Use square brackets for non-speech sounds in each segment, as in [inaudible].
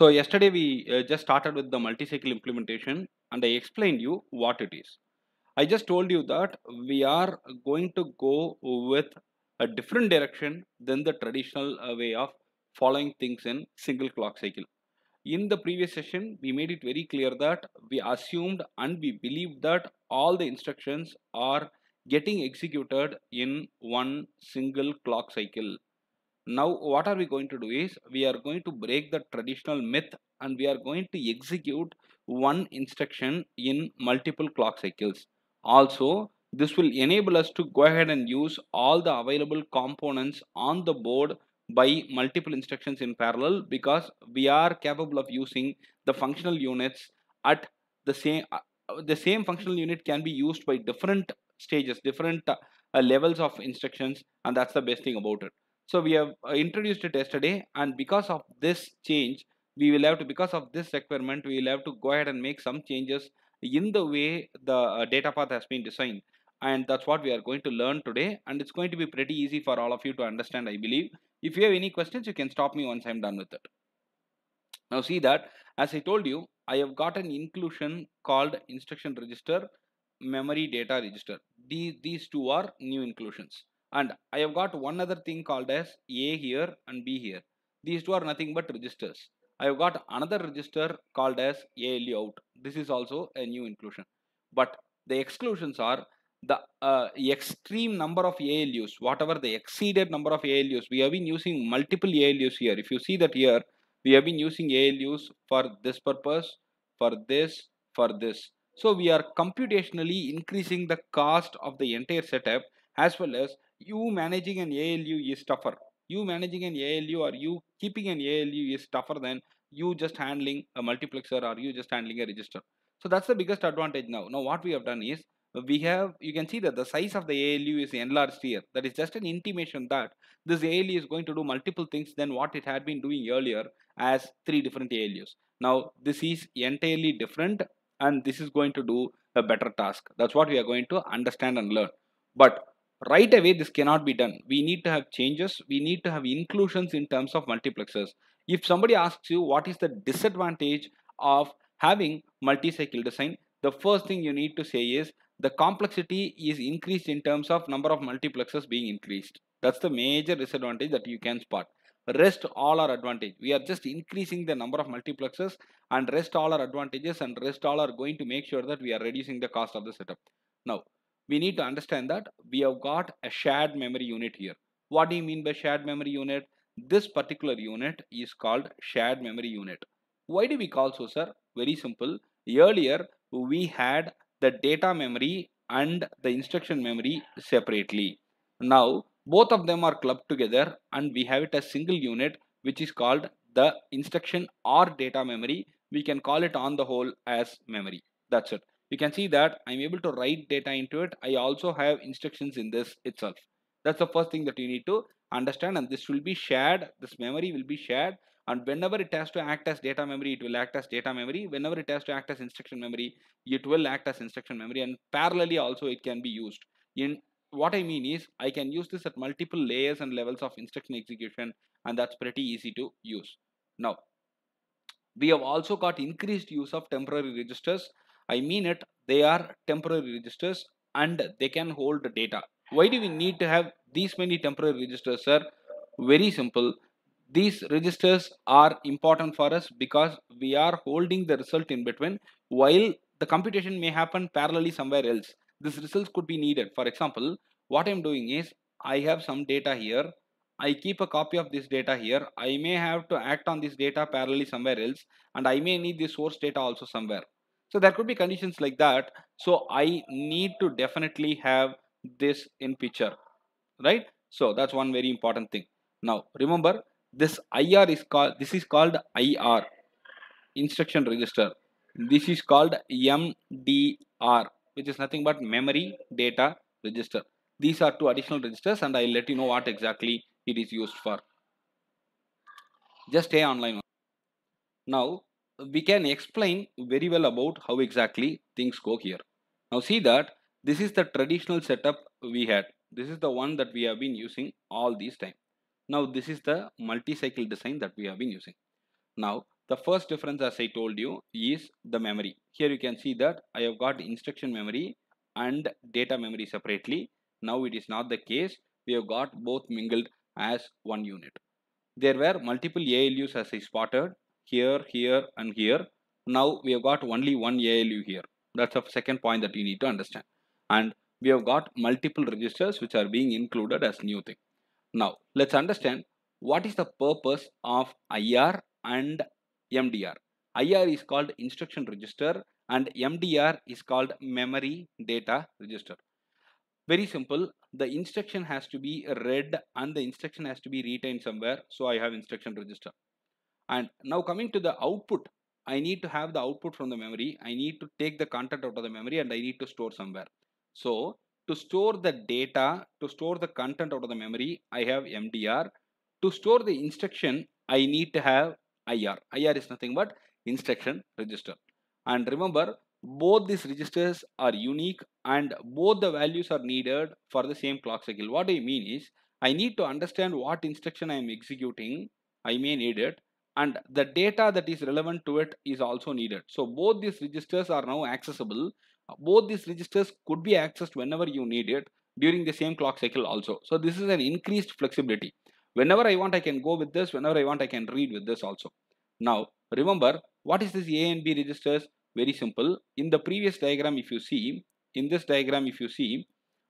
So yesterday we uh, just started with the multi-cycle implementation and I explained you what it is. I just told you that we are going to go with a different direction than the traditional uh, way of following things in single clock cycle. In the previous session, we made it very clear that we assumed and we believed that all the instructions are getting executed in one single clock cycle now what are we going to do is we are going to break the traditional myth and we are going to execute one instruction in multiple clock cycles. Also this will enable us to go ahead and use all the available components on the board by multiple instructions in parallel because we are capable of using the functional units at the same uh, the same functional unit can be used by different stages different uh, levels of instructions and that's the best thing about it so we have uh, introduced it yesterday and because of this change, we will have to, because of this requirement, we will have to go ahead and make some changes in the way the uh, data path has been designed. And that's what we are going to learn today. And it's going to be pretty easy for all of you to understand, I believe. If you have any questions, you can stop me once I'm done with it. Now see that, as I told you, I have got an inclusion called instruction register, memory data register. These, these two are new inclusions and I have got one other thing called as A here and B here. These two are nothing but registers. I have got another register called as A layout. This is also a new inclusion. But the exclusions are the uh, extreme number of ALUs, whatever the exceeded number of ALUs. We have been using multiple ALUs here. If you see that here, we have been using ALUs for this purpose, for this, for this. So we are computationally increasing the cost of the entire setup as well as you managing an ALU is tougher. You managing an ALU or you keeping an ALU is tougher than you just handling a multiplexer or you just handling a register. So that's the biggest advantage now. Now what we have done is we have, you can see that the size of the ALU is enlarged here. That is just an intimation that this ALU is going to do multiple things than what it had been doing earlier as three different ALUs. Now this is entirely different and this is going to do a better task. That's what we are going to understand and learn. But right away this cannot be done we need to have changes we need to have inclusions in terms of multiplexers if somebody asks you what is the disadvantage of having multi-cycle design the first thing you need to say is the complexity is increased in terms of number of multiplexers being increased that's the major disadvantage that you can spot rest all our advantage we are just increasing the number of multiplexers and rest all our advantages and rest all are going to make sure that we are reducing the cost of the setup now we need to understand that we have got a shared memory unit here. What do you mean by shared memory unit? This particular unit is called shared memory unit. Why do we call so, sir? Very simple. Earlier, we had the data memory and the instruction memory separately. Now, both of them are clubbed together and we have it as single unit which is called the instruction or data memory. We can call it on the whole as memory. That's it you can see that I'm able to write data into it. I also have instructions in this itself. That's the first thing that you need to understand and this will be shared. This memory will be shared and whenever it has to act as data memory, it will act as data memory. Whenever it has to act as instruction memory, it will act as instruction memory and parallelly also it can be used. In what I mean is I can use this at multiple layers and levels of instruction execution and that's pretty easy to use. Now, we have also got increased use of temporary registers I mean it, they are temporary registers and they can hold data. Why do we need to have these many temporary registers, sir? Very simple. These registers are important for us because we are holding the result in between while the computation may happen parallelly somewhere else. This result could be needed. For example, what I'm doing is I have some data here. I keep a copy of this data here. I may have to act on this data parallelly somewhere else and I may need the source data also somewhere. So there could be conditions like that. So I need to definitely have this in picture, right? So that's one very important thing. Now remember this IR is called, this is called IR, instruction register. This is called MDR, which is nothing but memory data register. These are two additional registers and I'll let you know what exactly it is used for. Just stay online. Now we can explain very well about how exactly things go here. Now see that this is the traditional setup we had. This is the one that we have been using all these time. Now this is the multi-cycle design that we have been using. Now the first difference as I told you is the memory. Here you can see that I have got instruction memory and data memory separately. Now it is not the case. We have got both mingled as one unit. There were multiple ALUs as I spotted here, here and here. Now we have got only one ALU here. That's the second point that you need to understand. And we have got multiple registers which are being included as new thing. Now let's understand what is the purpose of IR and MDR. IR is called instruction register and MDR is called memory data register. Very simple. The instruction has to be read and the instruction has to be retained somewhere. So I have instruction register. And now coming to the output, I need to have the output from the memory. I need to take the content out of the memory and I need to store somewhere. So to store the data, to store the content out of the memory, I have MDR. To store the instruction, I need to have IR. IR is nothing but instruction register. And remember, both these registers are unique and both the values are needed for the same clock cycle. What I mean is, I need to understand what instruction I am executing. I may need it and the data that is relevant to it is also needed. So both these registers are now accessible. Uh, both these registers could be accessed whenever you need it during the same clock cycle also. So this is an increased flexibility. Whenever I want, I can go with this. Whenever I want, I can read with this also. Now, remember, what is this A and B registers? Very simple. In the previous diagram, if you see, in this diagram, if you see,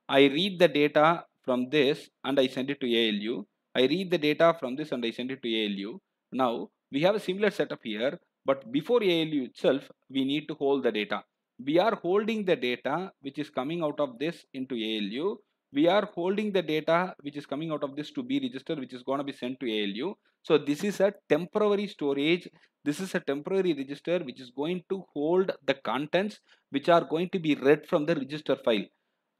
I read the data from this and I send it to ALU. I read the data from this and I send it to ALU. Now, we have a similar setup here, but before ALU itself, we need to hold the data. We are holding the data which is coming out of this into ALU. We are holding the data which is coming out of this to B register, which is going to be sent to ALU. So this is a temporary storage. This is a temporary register which is going to hold the contents which are going to be read from the register file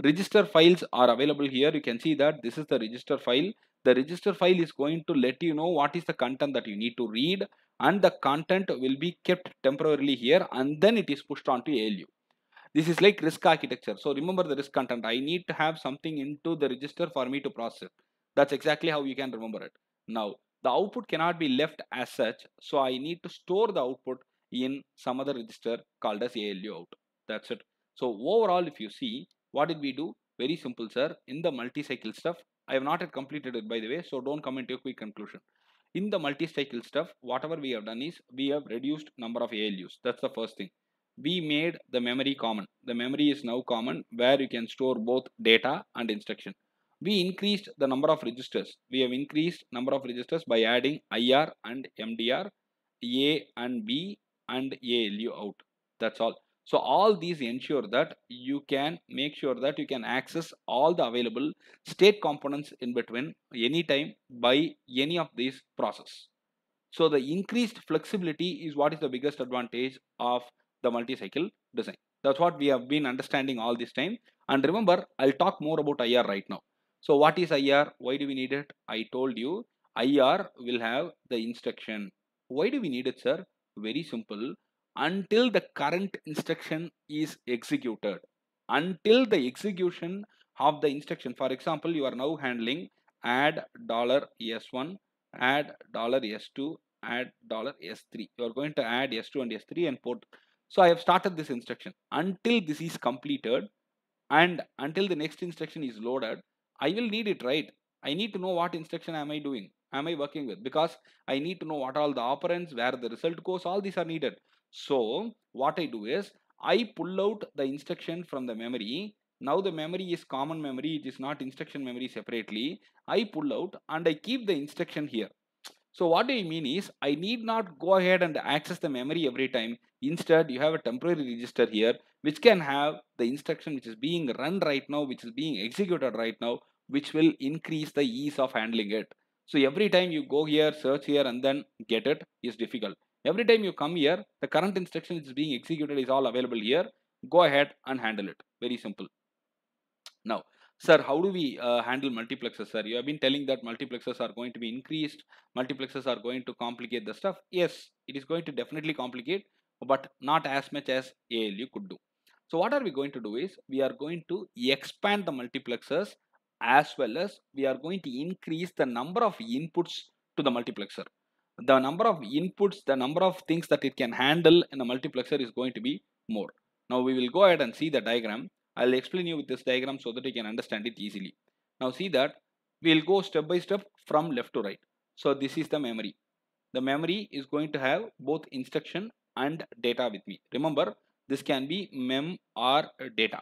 register files are available here you can see that this is the register file the register file is going to let you know what is the content that you need to read and the content will be kept temporarily here and then it is pushed on to ALU. This is like risk architecture. So remember the risk content. I need to have something into the register for me to process That's exactly how you can remember it. Now, the output cannot be left as such. So I need to store the output in some other register called as ALU out. That's it. So overall, if you see, what did we do? Very simple, sir. In the multi-cycle stuff, I have not yet completed it by the way, so don't come into a quick conclusion. In the multi-cycle stuff, whatever we have done is we have reduced number of ALUs. That's the first thing. We made the memory common. The memory is now common where you can store both data and instruction. We increased the number of registers. We have increased number of registers by adding IR and MDR, A and B and ALU out. That's all. So all these ensure that you can make sure that you can access all the available state components in between anytime by any of these process. So the increased flexibility is what is the biggest advantage of the multi-cycle design. That's what we have been understanding all this time. And remember, I'll talk more about IR right now. So what is IR? Why do we need it? I told you IR will have the instruction. Why do we need it, sir? Very simple until the current instruction is executed until the execution of the instruction for example you are now handling add dollar s1 add dollar s2 add dollar s3 you are going to add s2 and s3 and port so i have started this instruction until this is completed and until the next instruction is loaded i will need it right i need to know what instruction am i doing am i working with because i need to know what all the operands where the result goes all these are needed so what I do is I pull out the instruction from the memory. Now the memory is common memory. It is not instruction memory separately. I pull out and I keep the instruction here. So what I mean is I need not go ahead and access the memory every time. Instead, you have a temporary register here which can have the instruction which is being run right now, which is being executed right now, which will increase the ease of handling it. So every time you go here, search here and then get it is difficult. Every time you come here, the current instruction is being executed is all available here. Go ahead and handle it. Very simple. Now, sir, how do we uh, handle multiplexers, sir? You have been telling that multiplexers are going to be increased. Multiplexers are going to complicate the stuff. Yes, it is going to definitely complicate, but not as much as ALU could do. So what are we going to do is we are going to expand the multiplexers as well as we are going to increase the number of inputs to the multiplexer the number of inputs, the number of things that it can handle in a multiplexer is going to be more. Now we will go ahead and see the diagram. I'll explain you with this diagram so that you can understand it easily. Now see that we'll go step by step from left to right. So this is the memory. The memory is going to have both instruction and data with me. Remember this can be mem or data.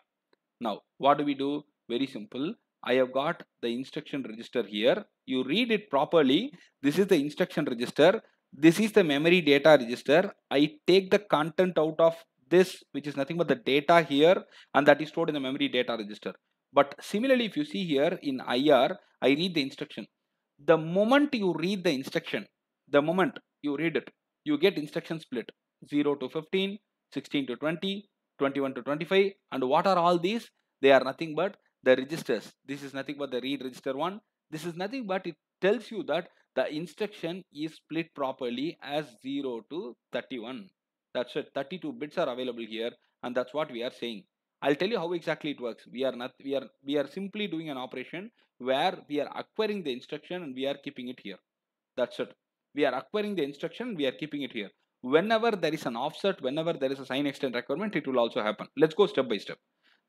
Now what do we do? Very simple. I have got the instruction register here. You read it properly. This is the instruction register. This is the memory data register. I take the content out of this, which is nothing but the data here, and that is stored in the memory data register. But similarly, if you see here in IR, I read the instruction. The moment you read the instruction, the moment you read it, you get instruction split 0 to 15, 16 to 20, 21 to 25. And what are all these? They are nothing but the registers. This is nothing but the read register one. This is nothing but it tells you that the instruction is split properly as 0 to 31. That's it. 32 bits are available here and that's what we are saying. I'll tell you how exactly it works. We are not we are we are simply doing an operation where we are acquiring the instruction and we are keeping it here. That's it. We are acquiring the instruction, we are keeping it here. Whenever there is an offset, whenever there is a sign extend requirement, it will also happen. Let's go step by step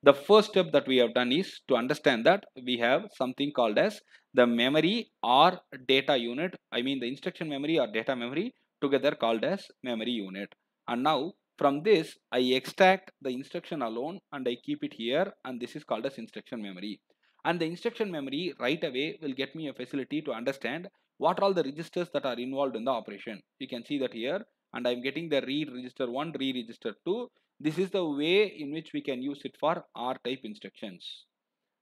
the first step that we have done is to understand that we have something called as the memory or data unit i mean the instruction memory or data memory together called as memory unit and now from this i extract the instruction alone and i keep it here and this is called as instruction memory and the instruction memory right away will get me a facility to understand what are all the registers that are involved in the operation you can see that here and i'm getting the read register 1 read register 2 this is the way in which we can use it for R type instructions.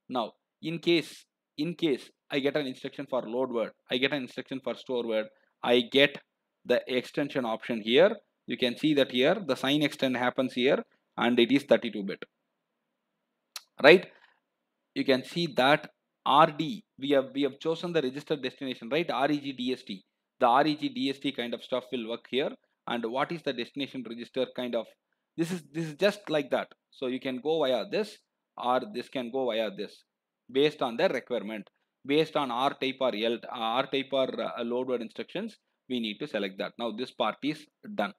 Now, in case, in case I get an instruction for load word, I get an instruction for store word, I get the extension option here. You can see that here the sign extend happens here and it is 32 bit. Right? You can see that RD, we have we have chosen the register destination, right? REG DST. The REG DST kind of stuff will work here. And what is the destination register kind of this is this is just like that so you can go via this or this can go via this based on the requirement based on r type or l r type or uh, load word instructions we need to select that now this part is done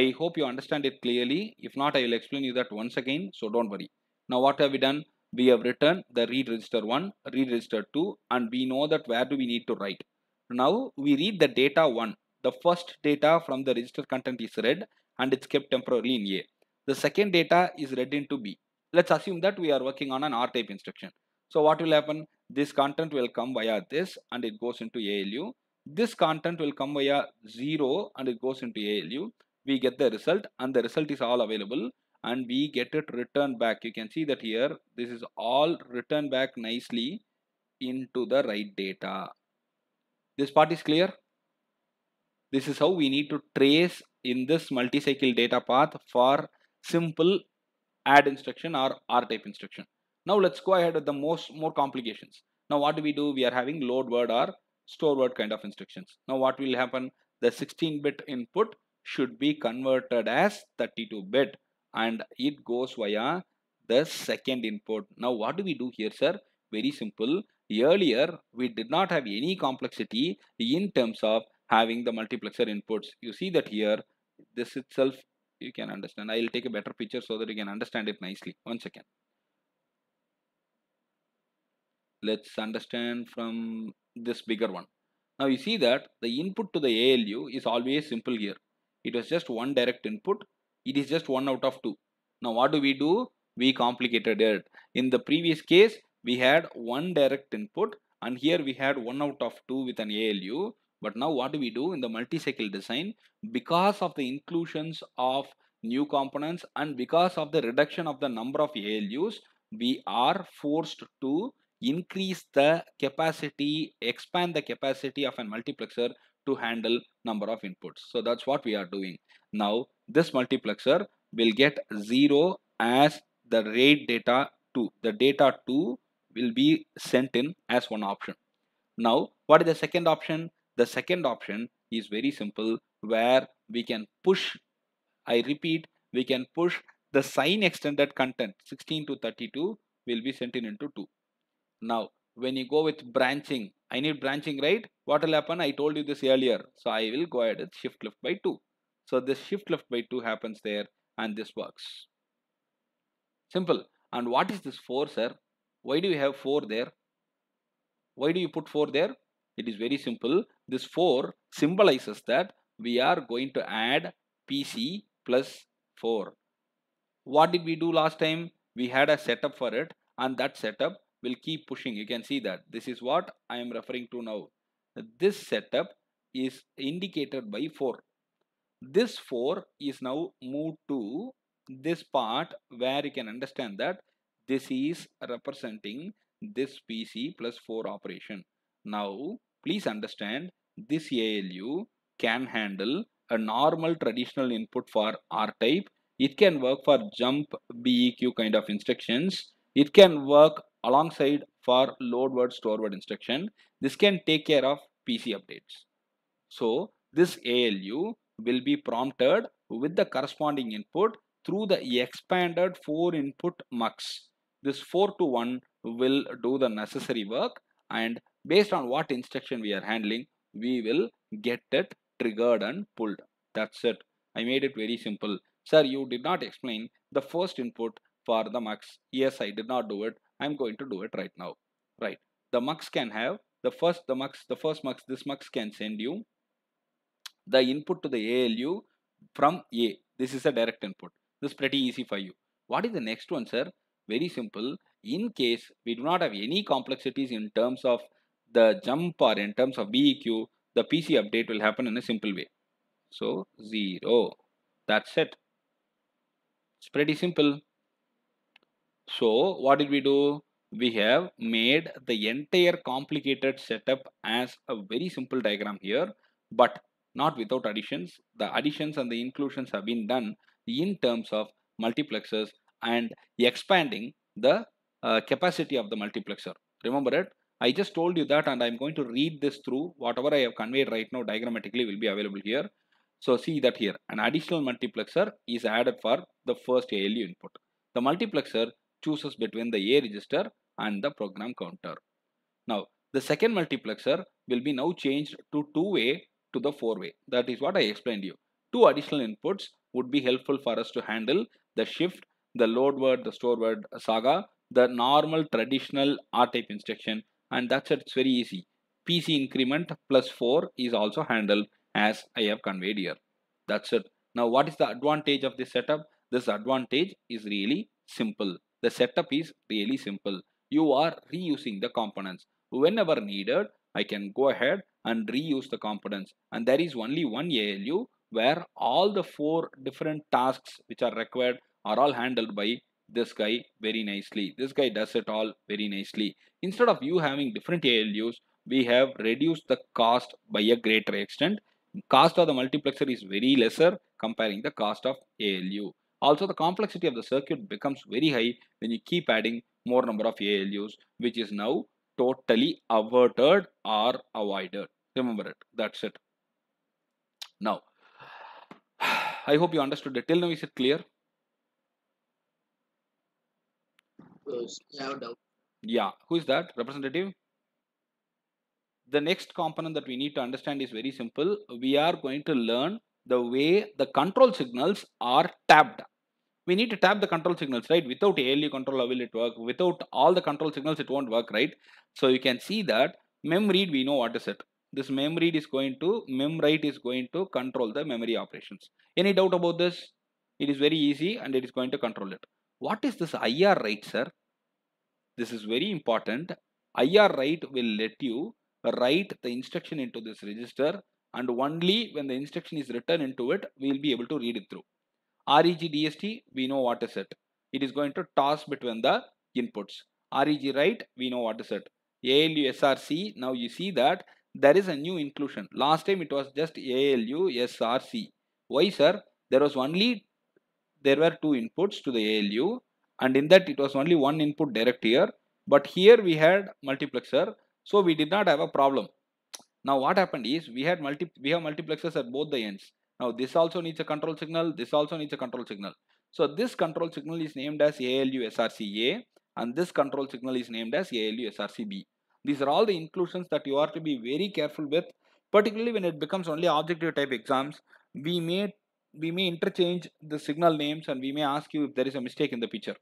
i hope you understand it clearly if not i will explain you that once again so don't worry now what have we done we have written the read register 1 read register 2 and we know that where do we need to write now we read the data 1 the first data from the register content is read and it's kept temporarily in A. The second data is read into B. Let's assume that we are working on an R-type instruction. So what will happen? This content will come via this and it goes into ALU. This content will come via 0 and it goes into ALU. We get the result and the result is all available and we get it returned back. You can see that here this is all returned back nicely into the right data. This part is clear. This is how we need to trace in this multi-cycle data path for simple add instruction or R-type instruction. Now let's go ahead with the most more complications. Now what do we do? We are having load word or store word kind of instructions. Now what will happen? The 16-bit input should be converted as 32-bit and it goes via the second input. Now what do we do here sir? Very simple. Earlier we did not have any complexity in terms of having the multiplexer inputs. You see that here, this itself you can understand. I'll take a better picture so that you can understand it nicely. One second. Let's understand from this bigger one. Now you see that the input to the ALU is always simple here. It was just one direct input. It is just one out of two. Now what do we do? We complicated it. In the previous case, we had one direct input and here we had one out of two with an ALU. But now what do we do in the multi-cycle design? Because of the inclusions of new components and because of the reduction of the number of ALUs, we are forced to increase the capacity, expand the capacity of a multiplexer to handle number of inputs. So that's what we are doing. Now this multiplexer will get 0 as the rate data 2. The data 2 will be sent in as one option. Now what is the second option? The second option is very simple where we can push, I repeat, we can push the sign extended content 16 to 32 will be sent in into 2. Now when you go with branching, I need branching right? What will happen? I told you this earlier. So I will go ahead with shift left by 2. So this shift left by 2 happens there and this works. Simple. And what is this 4 sir? Why do you have 4 there? Why do you put 4 there? It is very simple. This 4 symbolizes that we are going to add PC plus 4. What did we do last time? We had a setup for it and that setup will keep pushing. You can see that. This is what I am referring to now. This setup is indicated by 4. This 4 is now moved to this part where you can understand that this is representing this PC plus 4 operation. Now Please understand this ALU can handle a normal traditional input for R type. It can work for jump BEQ kind of instructions. It can work alongside for load word store word instruction. This can take care of PC updates. So this ALU will be prompted with the corresponding input through the expanded 4 input mux. This 4 to 1 will do the necessary work and based on what instruction we are handling, we will get it triggered and pulled. That's it. I made it very simple. Sir, you did not explain the first input for the mux. Yes, I did not do it. I'm going to do it right now. Right. The mux can have the first the mux the first mux this mux can send you the input to the ALU from A. This is a direct input. This is pretty easy for you. What is the next one, sir? Very simple in case we do not have any complexities in terms of the jump or in terms of BEQ, the PC update will happen in a simple way. So 0, that's it. It's pretty simple. So what did we do? We have made the entire complicated setup as a very simple diagram here, but not without additions. The additions and the inclusions have been done in terms of multiplexers and expanding the uh, capacity of the multiplexer. Remember it? I just told you that and I'm going to read this through whatever I have conveyed right now diagrammatically will be available here. So see that here an additional multiplexer is added for the first ALU input. The multiplexer chooses between the A register and the program counter. Now the second multiplexer will be now changed to 2-way to the 4-way. That is what I explained you. Two additional inputs would be helpful for us to handle the shift, the load word, the store word saga the normal traditional R type instruction and that's it. it's very easy. PC increment plus 4 is also handled as I have conveyed here. That's it. Now what is the advantage of this setup? This advantage is really simple. The setup is really simple. You are reusing the components. Whenever needed, I can go ahead and reuse the components. And there is only one ALU where all the four different tasks which are required are all handled by this guy very nicely. This guy does it all very nicely. Instead of you having different ALUs, we have reduced the cost by a greater extent. Cost of the multiplexer is very lesser comparing the cost of ALU. Also, the complexity of the circuit becomes very high when you keep adding more number of ALUs, which is now totally averted or avoided. Remember it. That's it. Now, [sighs] I hope you understood it. Till now, is it clear? doubt. Yeah. Who is that representative? The next component that we need to understand is very simple. We are going to learn the way the control signals are tapped. We need to tap the control signals, right? Without ALU controller, will it work? Without all the control signals, it won't work, right? So you can see that mem read, we know what is it this mem read is going to mem write is going to control the memory operations any doubt about this it is very easy and it is going to control it what is this IR right, sir? This is very important. IR right will let you write the instruction into this register and only when the instruction is written into it, we will be able to read it through. REGDST, we know what is it. It is going to toss between the inputs. REG right, we know what is it. ALU SRC, now you see that there is a new inclusion. Last time it was just ALU SRC. Why sir? There was only there were two inputs to the ALU and in that it was only one input direct here but here we had multiplexer so we did not have a problem now what happened is we had multi we have multiplexers at both the ends now this also needs a control signal this also needs a control signal so this control signal is named as ALU SRCA and this control signal is named as ALU SRCB these are all the inclusions that you are to be very careful with particularly when it becomes only objective type exams we may we may interchange the signal names and we may ask you if there is a mistake in the picture.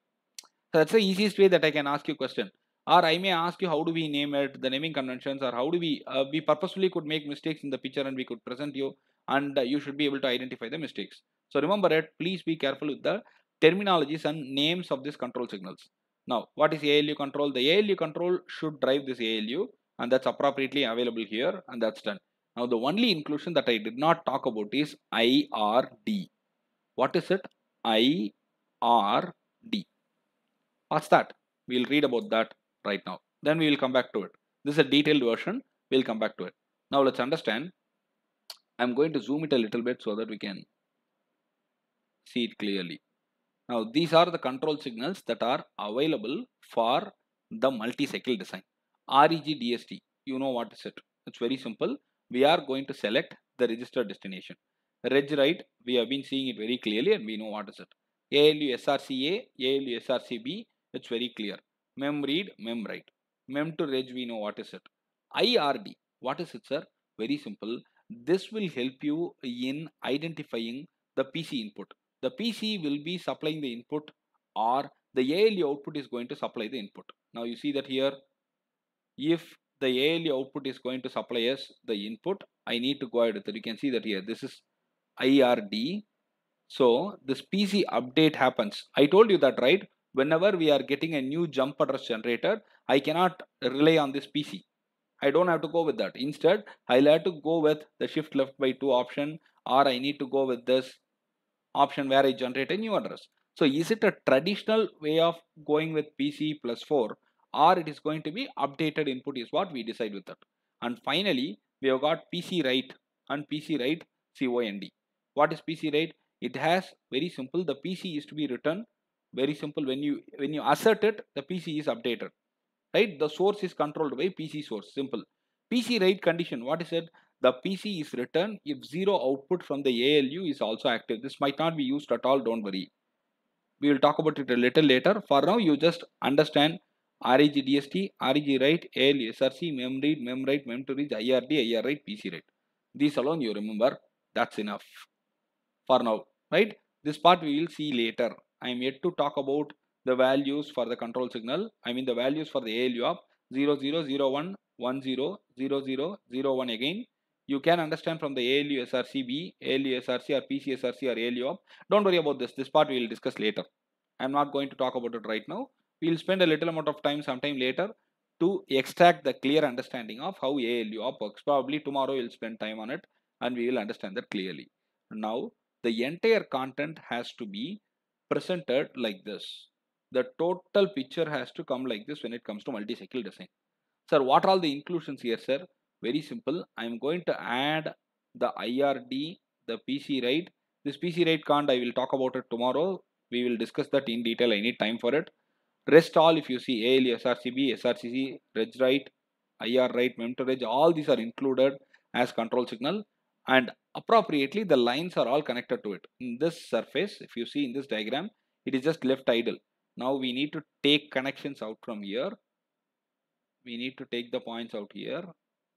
So that's the easiest way that I can ask you question. Or I may ask you how do we name it, the naming conventions or how do we, uh, we purposefully could make mistakes in the picture and we could present you and uh, you should be able to identify the mistakes. So remember it, please be careful with the terminologies and names of these control signals. Now, what is ALU control? The ALU control should drive this ALU and that's appropriately available here and that's done. Now the only inclusion that I did not talk about is IRD. What is it? IRD. What's that? We'll read about that right now. Then we will come back to it. This is a detailed version. We'll come back to it. Now let's understand. I'm going to zoom it a little bit so that we can see it clearly. Now these are the control signals that are available for the multi-cycle design. REG DST, you know what is it. It's very simple we are going to select the register destination. Reg write. we have been seeing it very clearly and we know what is it. ALU SRCA, ALU SRCB, it's very clear. Mem read, mem write. Mem to reg, we know what is it. IRD, what is it, sir? Very simple. This will help you in identifying the PC input. The PC will be supplying the input or the ALU output is going to supply the input. Now you see that here, if the ALU output is going to supply as the input. I need to go ahead with it. You can see that here. This is IRD. So this PC update happens. I told you that, right? Whenever we are getting a new jump address generator, I cannot rely on this PC. I don't have to go with that. Instead, I'll have to go with the shift left by 2 option or I need to go with this option where I generate a new address. So is it a traditional way of going with PC plus 4 or it is going to be updated input is what we decide with that. And finally, we have got PC write and PC write COND. What is PC write? It has very simple. The PC is to be written very simple. When you when you assert it, the PC is updated, right? The source is controlled by PC source. Simple. PC write condition. What is it? The PC is written if zero output from the ALU is also active. This might not be used at all. Don't worry. We will talk about it a little later. For now, you just understand REG DST, REG write, ALSRC, memread, memwrite, memtoread, IRD, P C PCWrite. These alone you remember. That's enough for now, right? This part we will see later. I am yet to talk about the values for the control signal. I mean the values for the ALU up again. You can understand from the ALU SRC B, ALU SRC or PCSRC or ALU up. Don't worry about this. This part we will discuss later. I am not going to talk about it right now we will spend a little amount of time sometime later to extract the clear understanding of how ALU op works. Probably tomorrow we'll spend time on it and we will understand that clearly. Now, the entire content has to be presented like this. The total picture has to come like this when it comes to multi-cycle design. Sir, what are all the inclusions here, sir? Very simple. I am going to add the IRD, the PC rate. This PC rate can't, I will talk about it tomorrow. We will discuss that in detail. I need time for it. Rest all if you see ALE, SRCB, SRCC, RegWrite, right, IR right, all these are included as control signal and appropriately the lines are all connected to it. In this surface, if you see in this diagram, it is just left idle. Now we need to take connections out from here. We need to take the points out here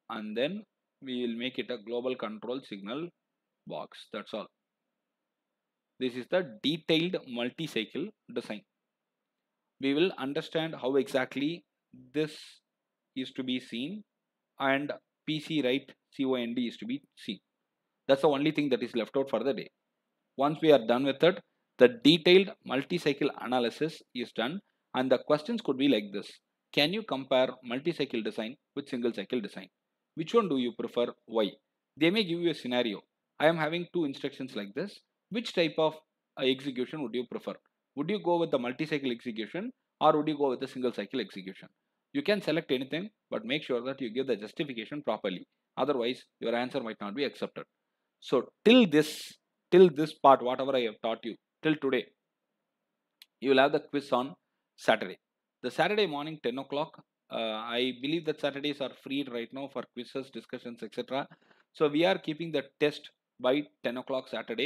and then we will make it a global control signal box. That's all. This is the detailed multi-cycle design we will understand how exactly this is to be seen and PC write COND is to be seen. That's the only thing that is left out for the day. Once we are done with it, the detailed multi-cycle analysis is done and the questions could be like this. Can you compare multi-cycle design with single cycle design? Which one do you prefer? Why? They may give you a scenario. I am having two instructions like this. Which type of execution would you prefer? would you go with the multi-cycle execution or would you go with the single cycle execution? You can select anything, but make sure that you give the justification properly. Otherwise, your answer might not be accepted. So till this, till this part, whatever I have taught you, till today, you will have the quiz on Saturday. The Saturday morning, 10 o'clock, uh, I believe that Saturdays are free right now for quizzes, discussions, etc. So we are keeping the test by 10 o'clock Saturday.